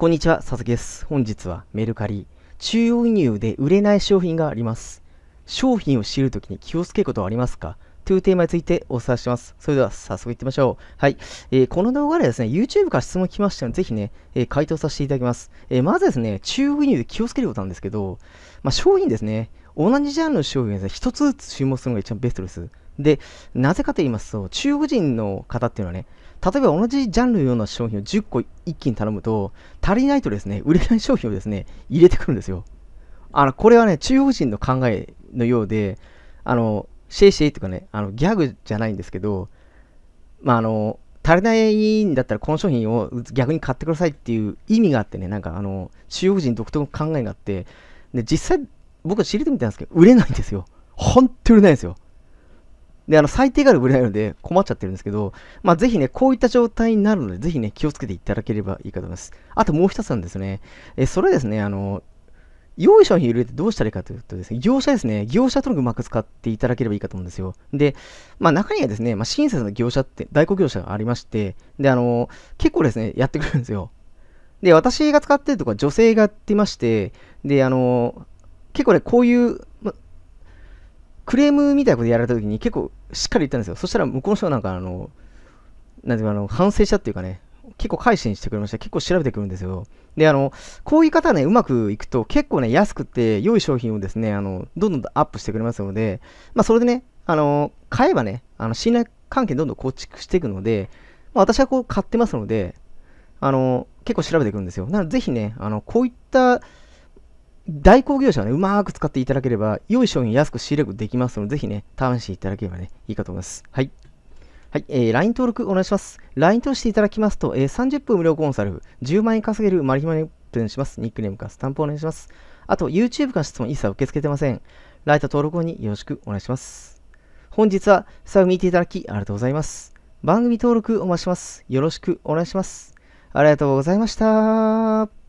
こんにちは、佐々木です。本日はメルカリ。中央輸入で売れない商品があります。商品を知るときに気をつけることはありますかというテーマについてお伝えします。それでは早速いってみましょう。はい。えー、この動画でですね、YouTube から質問来ましたので、ぜひね、えー、回答させていただきます。えー、まずですね、中央輸入で気をつけることなんですけど、まあ、商品ですね、同じジャンルの商品をですね、つずつ注文するのが一番ベストです。で、なぜかと言いますと、中国人の方っていうのはね、例えば同じジャンルのような商品を10個一気に頼むと、足りないとですね、売れない商品をですね、入れてくるんですよ。あの、これはね、中国人の考えのようで、あの、シェイシェイとかね、あのギャグじゃないんですけど、まあ、あの、足りないんだったらこの商品を逆に買ってくださいっていう意味があってね、なんかあの、中国人独特の考えがあって、で、実際僕は知たてみたんですけど、売れないんですよ。本当に売れないんですよ。で、あの、最低があるぐらいなので困っちゃってるんですけど、まあ、ぜひね、こういった状態になるので、ぜひね、気をつけていただければいいかと思います。あともう一つなんですね。え、それですね、あの、用意書に入れてどうしたらいいかというとですね、業者ですね、業者とのうまく使っていただければいいかと思うんですよ。で、まあ中にはですね、まあ親切な業者って、代行業者がありまして、で、あの、結構ですね、やってくるんですよ。で、私が使ってるとこは女性がやってまして、で、あの、結構ね、こういうクレームみたいなことやられた時に結構しっかり言ったんですよ。そしたら向こうの人がなんかあの、なんていうかあの、反省したっていうかね、結構改心してくれました。結構調べてくるんですよ。で、あの、こういう方ね、うまくいくと結構ね、安くて良い商品をですね、あの、どんどんアップしてくれますので、まあ、それでね、あの、買えばね、あの、信頼関係どんどん構築していくので、まあ、私はこう買ってますので、あの、結構調べてくるんですよ。なので、ぜひね、あの、こういった代行業者をね、うまく使っていただければ、良い商品安く仕入れできますので、ぜひね、試していただければね、いいかと思います。はい。はい、えー、LINE 登録お願いします。LINE 登録していただきますと、えー、30分無料コンサル、10万円稼げるマリヒマにプレンします。ニックネームかスタンプお願いします。あと、YouTube から質問一切受け付けてません。ライター登録後によろしくお願いします。本日は、最後見ていただきありがとうございます。番組登録お待ちします。よろしくお願いします。ありがとうございました。